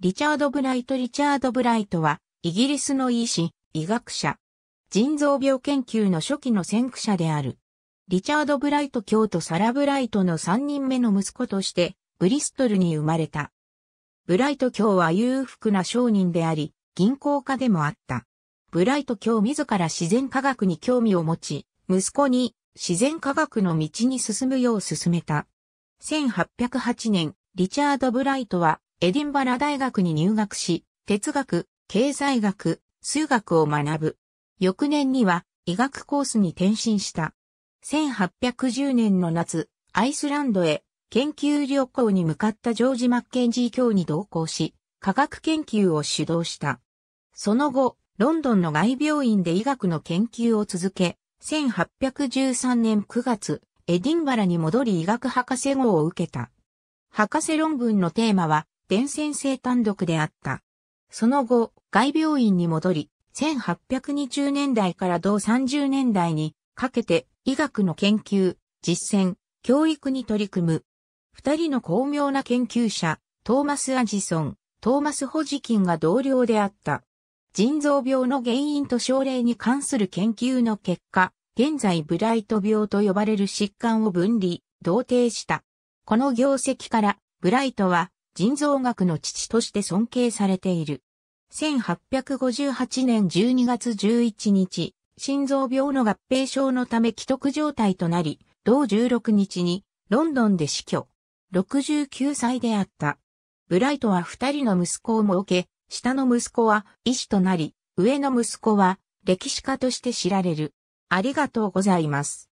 リチャード・ブライト・リチャード・ブライトは、イギリスの医師、医学者、腎臓病研究の初期の先駆者である。リチャード・ブライト卿とサラ・ブライトの3人目の息子として、ブリストルに生まれた。ブライト卿は裕福な商人であり、銀行家でもあった。ブライト卿自ら自然科学に興味を持ち、息子に自然科学の道に進むよう進めた。1808年、リチャード・ブライトはエディンバラ大学に入学し、哲学、経済学、数学を学ぶ。翌年には医学コースに転身した。1810年の夏、アイスランドへ研究旅行に向かったジョージ・マッケンジー教に同行し、科学研究を主導した。その後、ロンドンの外病院で医学の研究を続け、1813年9月、エディンバラに戻り医学博士号を受けた。博士論文のテーマは、伝染性単独であった。その後、外病院に戻り、1820年代から同30年代にかけて医学の研究、実践、教育に取り組む。二人の巧妙な研究者、トーマス・アジソン、トーマス・ホジキンが同僚であった。腎臓病の原因と症例に関する研究の結果、現在ブライト病と呼ばれる疾患を分離、同定した。この業績から、ブライトは人造学の父として尊敬されている。1858年12月11日、心臓病の合併症のため既得状態となり、同16日にロンドンで死去。69歳であった。ブライトは二人の息子を設け、下の息子は医師となり、上の息子は歴史家として知られる。ありがとうございます。